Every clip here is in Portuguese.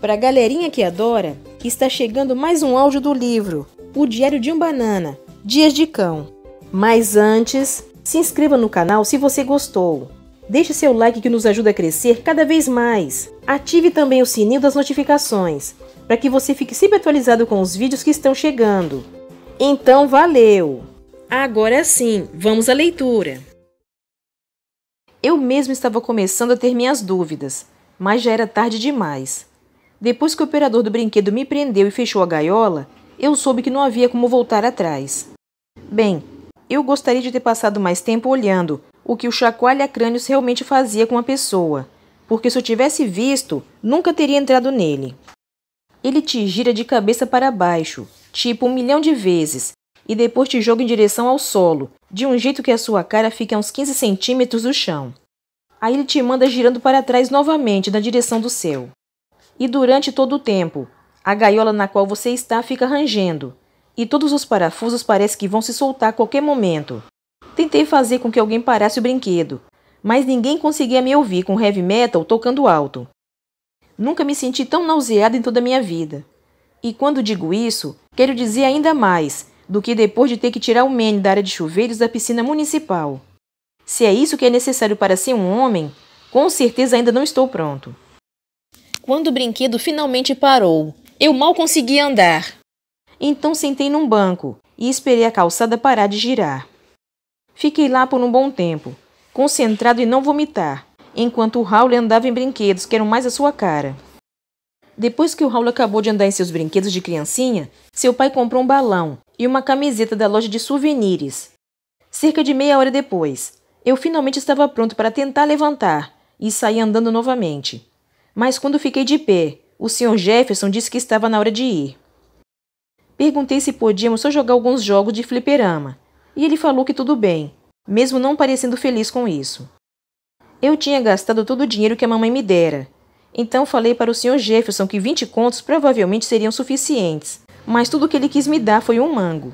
Para a galerinha que adora, está chegando mais um áudio do livro O Diário de um Banana, Dias de Cão. Mas antes, se inscreva no canal se você gostou. Deixe seu like que nos ajuda a crescer cada vez mais. Ative também o sininho das notificações, para que você fique sempre atualizado com os vídeos que estão chegando. Então, valeu! Agora sim, vamos à leitura. Eu mesmo estava começando a ter minhas dúvidas, mas já era tarde demais. Depois que o operador do brinquedo me prendeu e fechou a gaiola, eu soube que não havia como voltar atrás. Bem, eu gostaria de ter passado mais tempo olhando o que o chacoalha-crânios realmente fazia com a pessoa, porque se eu tivesse visto, nunca teria entrado nele. Ele te gira de cabeça para baixo, tipo um milhão de vezes, e depois te joga em direção ao solo, de um jeito que a sua cara fica a uns 15 centímetros do chão. Aí ele te manda girando para trás novamente na direção do céu e durante todo o tempo. A gaiola na qual você está fica rangendo, e todos os parafusos parece que vão se soltar a qualquer momento. Tentei fazer com que alguém parasse o brinquedo, mas ninguém conseguia me ouvir com heavy metal tocando alto. Nunca me senti tão nauseado em toda a minha vida. E quando digo isso, quero dizer ainda mais do que depois de ter que tirar o Mene da área de chuveiros da piscina municipal. Se é isso que é necessário para ser um homem, com certeza ainda não estou pronto quando o brinquedo finalmente parou. Eu mal conseguia andar. Então sentei num banco e esperei a calçada parar de girar. Fiquei lá por um bom tempo, concentrado em não vomitar, enquanto o Raul andava em brinquedos que eram mais a sua cara. Depois que o Raul acabou de andar em seus brinquedos de criancinha, seu pai comprou um balão e uma camiseta da loja de souvenirs. Cerca de meia hora depois, eu finalmente estava pronto para tentar levantar e saí andando novamente mas quando fiquei de pé, o Sr. Jefferson disse que estava na hora de ir. Perguntei se podíamos só jogar alguns jogos de fliperama, e ele falou que tudo bem, mesmo não parecendo feliz com isso. Eu tinha gastado todo o dinheiro que a mamãe me dera, então falei para o Sr. Jefferson que 20 contos provavelmente seriam suficientes, mas tudo que ele quis me dar foi um mango.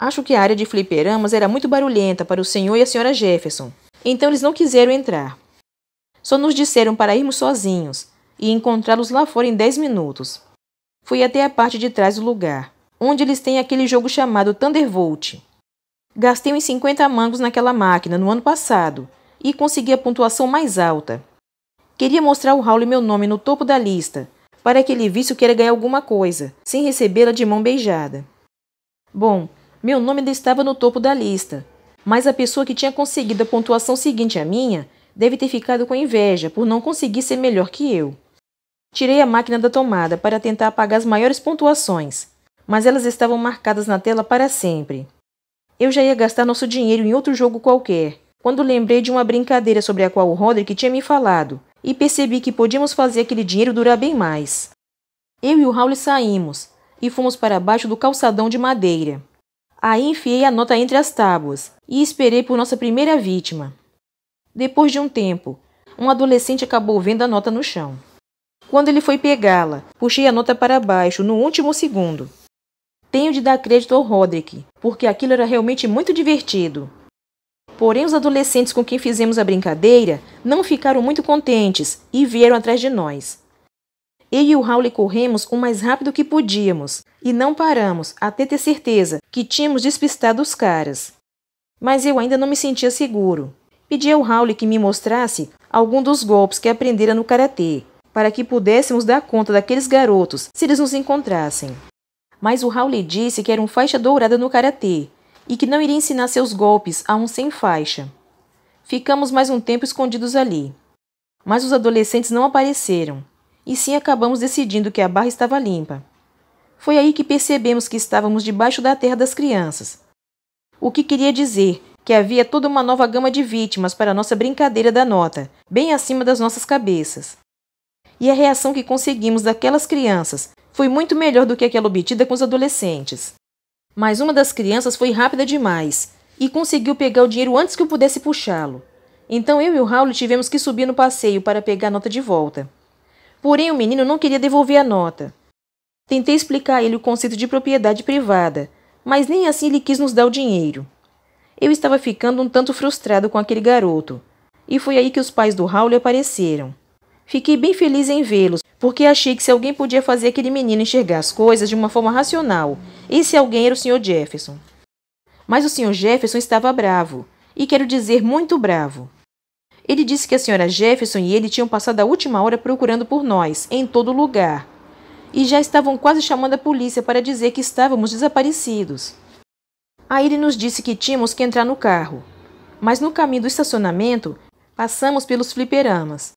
Acho que a área de fliperamas era muito barulhenta para o senhor e a senhora Jefferson, então eles não quiseram entrar. Só nos disseram para irmos sozinhos e encontrá-los lá fora em dez minutos. Fui até a parte de trás do lugar, onde eles têm aquele jogo chamado Thunderbolt. Gastei uns 50 mangos naquela máquina no ano passado e consegui a pontuação mais alta. Queria mostrar ao Raul meu nome no topo da lista, para que ele visse que era ganhar alguma coisa, sem recebê-la de mão beijada. Bom, meu nome ainda estava no topo da lista, mas a pessoa que tinha conseguido a pontuação seguinte à minha deve ter ficado com inveja por não conseguir ser melhor que eu. Tirei a máquina da tomada para tentar apagar as maiores pontuações, mas elas estavam marcadas na tela para sempre. Eu já ia gastar nosso dinheiro em outro jogo qualquer, quando lembrei de uma brincadeira sobre a qual o Roderick tinha me falado e percebi que podíamos fazer aquele dinheiro durar bem mais. Eu e o Raul saímos e fomos para baixo do calçadão de madeira. Aí enfiei a nota entre as tábuas e esperei por nossa primeira vítima. Depois de um tempo, um adolescente acabou vendo a nota no chão. Quando ele foi pegá-la, puxei a nota para baixo no último segundo. Tenho de dar crédito ao Roderick, porque aquilo era realmente muito divertido. Porém, os adolescentes com quem fizemos a brincadeira não ficaram muito contentes e vieram atrás de nós. Eu e o Howley corremos o mais rápido que podíamos e não paramos até ter certeza que tínhamos despistado os caras. Mas eu ainda não me sentia seguro. Pedi ao Howley que me mostrasse algum dos golpes que aprendera no karatê, para que pudéssemos dar conta daqueles garotos se eles nos encontrassem. Mas o Howley disse que era um faixa dourada no karatê e que não iria ensinar seus golpes a um sem faixa. Ficamos mais um tempo escondidos ali. Mas os adolescentes não apareceram, e sim acabamos decidindo que a barra estava limpa. Foi aí que percebemos que estávamos debaixo da terra das crianças. O que queria dizer que havia toda uma nova gama de vítimas para nossa brincadeira da nota, bem acima das nossas cabeças. E a reação que conseguimos daquelas crianças foi muito melhor do que aquela obtida com os adolescentes. Mas uma das crianças foi rápida demais e conseguiu pegar o dinheiro antes que eu pudesse puxá-lo. Então eu e o Raul tivemos que subir no passeio para pegar a nota de volta. Porém, o menino não queria devolver a nota. Tentei explicar a ele o conceito de propriedade privada, mas nem assim ele quis nos dar o dinheiro. Eu estava ficando um tanto frustrado com aquele garoto. E foi aí que os pais do Raul apareceram. Fiquei bem feliz em vê-los, porque achei que se alguém podia fazer aquele menino enxergar as coisas de uma forma racional, esse alguém era o Sr. Jefferson. Mas o Sr. Jefferson estava bravo, e quero dizer muito bravo. Ele disse que a Sra. Jefferson e ele tinham passado a última hora procurando por nós, em todo lugar, e já estavam quase chamando a polícia para dizer que estávamos desaparecidos. Aí ele nos disse que tínhamos que entrar no carro, mas no caminho do estacionamento passamos pelos fliperamas.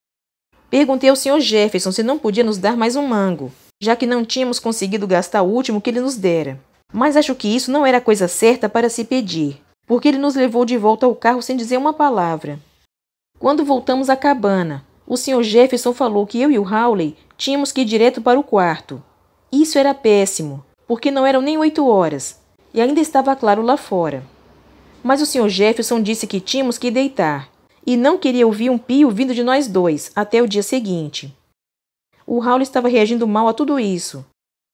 Perguntei ao Sr. Jefferson se não podia nos dar mais um mango, já que não tínhamos conseguido gastar o último que ele nos dera. Mas acho que isso não era coisa certa para se pedir, porque ele nos levou de volta ao carro sem dizer uma palavra. Quando voltamos à cabana, o Sr. Jefferson falou que eu e o Howley tínhamos que ir direto para o quarto. Isso era péssimo, porque não eram nem oito horas, e ainda estava claro lá fora. Mas o Sr. Jefferson disse que tínhamos que deitar e não queria ouvir um pio vindo de nós dois até o dia seguinte. O Raul estava reagindo mal a tudo isso.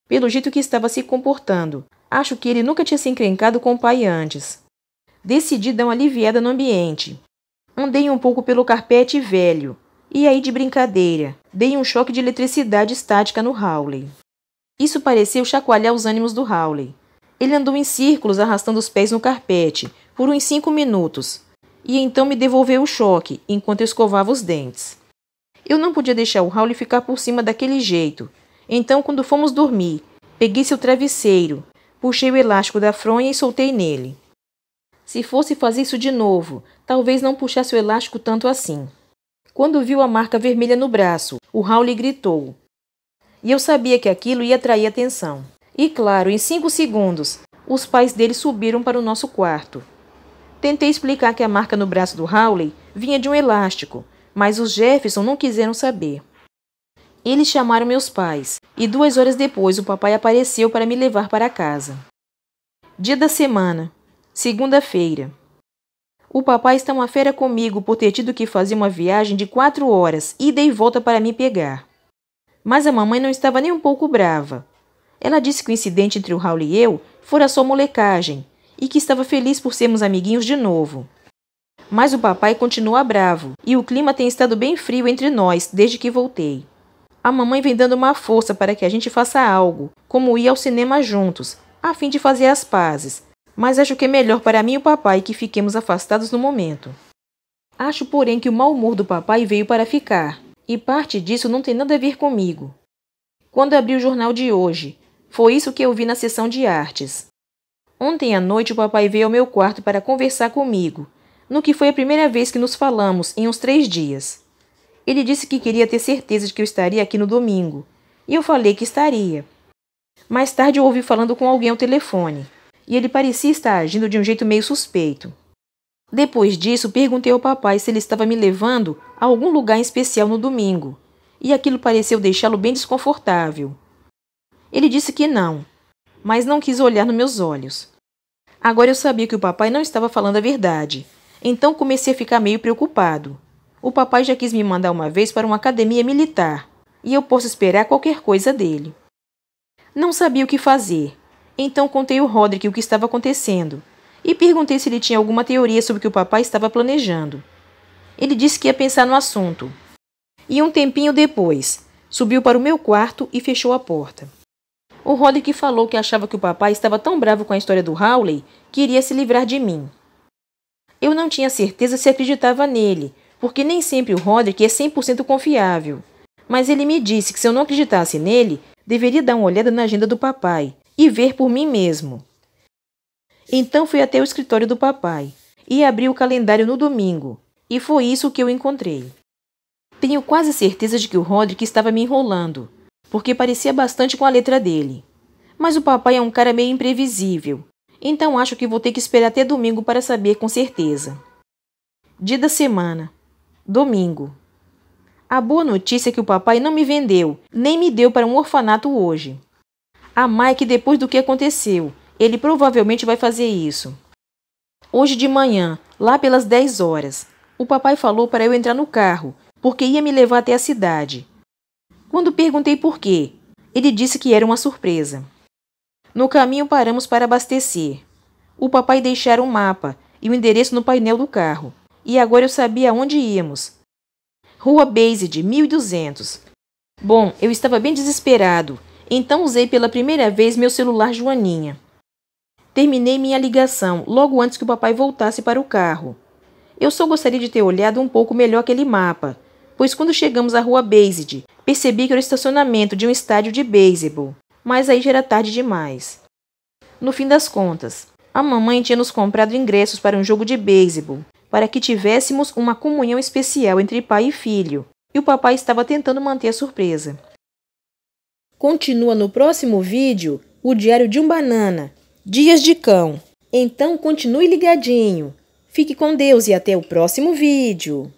Pelo jeito que estava se comportando, acho que ele nunca tinha se encrencado com o pai antes. Decidi dar uma aliviada no ambiente. Andei um pouco pelo carpete velho, e aí de brincadeira, dei um choque de eletricidade estática no Howley. Isso pareceu chacoalhar os ânimos do Howley. Ele andou em círculos, arrastando os pés no carpete, por uns cinco minutos, e então me devolveu o choque, enquanto eu escovava os dentes. Eu não podia deixar o Howley ficar por cima daquele jeito. Então, quando fomos dormir, peguei seu travesseiro, puxei o elástico da fronha e soltei nele. Se fosse fazer isso de novo, talvez não puxasse o elástico tanto assim. Quando viu a marca vermelha no braço, o Howley gritou. E eu sabia que aquilo ia atrair atenção. E claro, em cinco segundos, os pais dele subiram para o nosso quarto. Tentei explicar que a marca no braço do Howley vinha de um elástico, mas os Jefferson não quiseram saber. Eles chamaram meus pais, e duas horas depois o papai apareceu para me levar para casa. Dia da semana, segunda-feira. O papai está uma fera comigo por ter tido que fazer uma viagem de quatro horas, ida e volta para me pegar. Mas a mamãe não estava nem um pouco brava, ela disse que o incidente entre o Raul e eu fora só molecagem e que estava feliz por sermos amiguinhos de novo. Mas o papai continua bravo e o clima tem estado bem frio entre nós desde que voltei. A mamãe vem dando uma força para que a gente faça algo, como ir ao cinema juntos, a fim de fazer as pazes, mas acho que é melhor para mim e o papai que fiquemos afastados no momento. Acho, porém, que o mau humor do papai veio para ficar, e parte disso não tem nada a ver comigo. Quando abri o jornal de hoje, foi isso que eu vi na sessão de artes. Ontem à noite o papai veio ao meu quarto para conversar comigo, no que foi a primeira vez que nos falamos em uns três dias. Ele disse que queria ter certeza de que eu estaria aqui no domingo, e eu falei que estaria. Mais tarde eu ouvi falando com alguém ao telefone, e ele parecia estar agindo de um jeito meio suspeito. Depois disso, perguntei ao papai se ele estava me levando a algum lugar em especial no domingo, e aquilo pareceu deixá-lo bem desconfortável. Ele disse que não, mas não quis olhar nos meus olhos. Agora eu sabia que o papai não estava falando a verdade, então comecei a ficar meio preocupado. O papai já quis me mandar uma vez para uma academia militar, e eu posso esperar qualquer coisa dele. Não sabia o que fazer, então contei ao Roderick o que estava acontecendo e perguntei se ele tinha alguma teoria sobre o que o papai estava planejando. Ele disse que ia pensar no assunto. E um tempinho depois, subiu para o meu quarto e fechou a porta. O Roderick falou que achava que o papai estava tão bravo com a história do Howley que iria se livrar de mim. Eu não tinha certeza se acreditava nele, porque nem sempre o Roderick é 100% confiável. Mas ele me disse que se eu não acreditasse nele, deveria dar uma olhada na agenda do papai e ver por mim mesmo. Então fui até o escritório do papai e abri o calendário no domingo, e foi isso que eu encontrei. Tenho quase certeza de que o Roderick estava me enrolando, porque parecia bastante com a letra dele. Mas o papai é um cara meio imprevisível, então acho que vou ter que esperar até domingo para saber com certeza. Dia da semana: Domingo. A boa notícia é que o papai não me vendeu, nem me deu para um orfanato hoje. A que depois do que aconteceu, ele provavelmente vai fazer isso. Hoje de manhã, lá pelas 10 horas, o papai falou para eu entrar no carro, porque ia me levar até a cidade. Quando perguntei por quê, ele disse que era uma surpresa. No caminho paramos para abastecer. O papai deixara um mapa e o um endereço no painel do carro, e agora eu sabia aonde íamos. Rua Base de 1200. Bom, eu estava bem desesperado, então usei pela primeira vez meu celular Joaninha. Terminei minha ligação logo antes que o papai voltasse para o carro. Eu só gostaria de ter olhado um pouco melhor aquele mapa, pois quando chegamos à rua Based, percebi que era o estacionamento de um estádio de beisebol, mas aí já era tarde demais. No fim das contas, a mamãe tinha nos comprado ingressos para um jogo de beisebol, para que tivéssemos uma comunhão especial entre pai e filho, e o papai estava tentando manter a surpresa. Continua no próximo vídeo o Diário de um Banana, Dias de Cão. Então continue ligadinho. Fique com Deus e até o próximo vídeo.